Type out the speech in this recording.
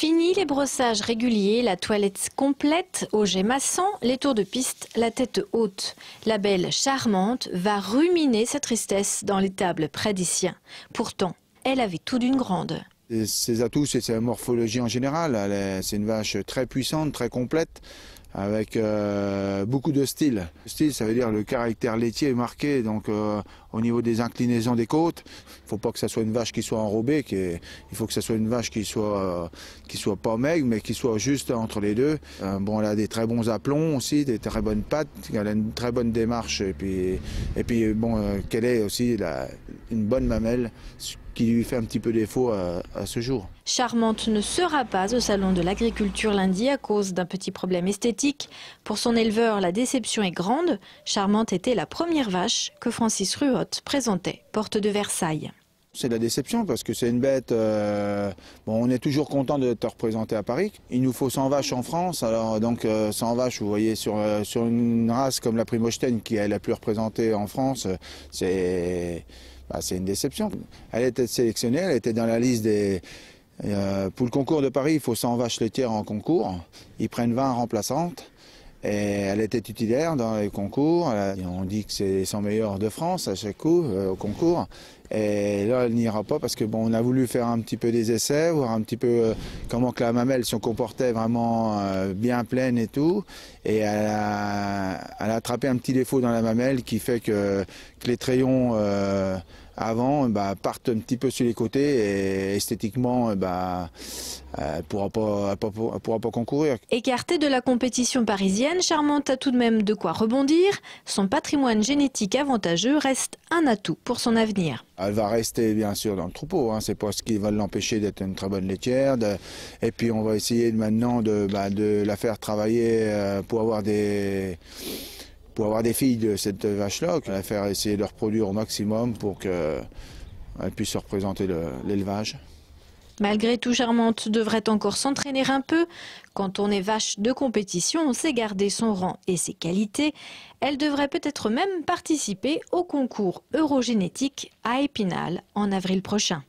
Fini les brossages réguliers, la toilette complète au jet massant, les tours de piste, la tête haute. La belle charmante va ruminer sa tristesse dans les près des siens. Pourtant, elle avait tout d'une grande ses atouts, c'est sa morphologie en général. C'est une vache très puissante, très complète, avec euh, beaucoup de style. style, ça veut dire le caractère laitier est marqué, donc euh, au niveau des inclinaisons des côtes, il faut pas que ça soit une vache qui soit enrobée, qui il faut que ça soit une vache qui soit euh, qui soit pas maigre, mais qui soit juste entre les deux. bon, elle a des très bons aplombs aussi, des très bonnes pattes, elle a une très bonne démarche, et puis et puis bon, quelle est aussi la, une bonne mamelle, ce qui lui fait un petit peu défaut à, ce jour. Charmante ne sera pas au Salon de l'agriculture lundi à cause d'un petit problème esthétique. Pour son éleveur, la déception est grande. Charmante était la première vache que Francis Ruot présentait, porte de Versailles c'est de la déception parce que c'est une bête. Euh, bon, on est toujours content de te représenter à Paris. Il nous faut 100 vaches en France. Alors donc 100 euh, vaches, vous voyez sur euh, sur une race comme la Primochten qui est la plus représentée en France, bah, c'est une déception. Elle était sélectionnée, elle était dans la liste des pour le concours de Paris, il faut 100 vaches laitières en concours. Ils prennent 20 remplaçantes. Et elle était titulaire dans les concours. On dit que c'est les 100 meilleurs de France à chaque coup au concours. Et là, elle n'ira pas parce que bon, on a voulu faire un petit peu des essais, voir un petit peu euh, comment que la mamelle se comportait vraiment euh, bien pleine et tout. Et elle a, attrapé un petit défaut dans la mamelle qui fait que, les trayons euh, avant bah, partent un petit peu sur les côtés et esthétiquement, bah, elle ne pourra, pas, pourra pas concourir. Écartée de la compétition parisienne, Charmante a tout de même de quoi rebondir. Son patrimoine génétique avantageux reste un atout pour son avenir. Elle va rester bien sûr dans le troupeau, hein. c'est pas ce qui va l'empêcher d'être une très bonne laitière. Et puis on va essayer maintenant de, bah, la faire travailler euh, pour avoir des filles de cette vache-là, faire essayer de reproduire au maximum pour qu'elle puisse représenter l'élevage. Malgré tout, Charmante devrait encore s'entraîner un peu. Quand on est vache de compétition, on sait garder son rang et ses qualités. Elle devrait peut-être même participer au concours eurogénétique à Épinal en avril prochain.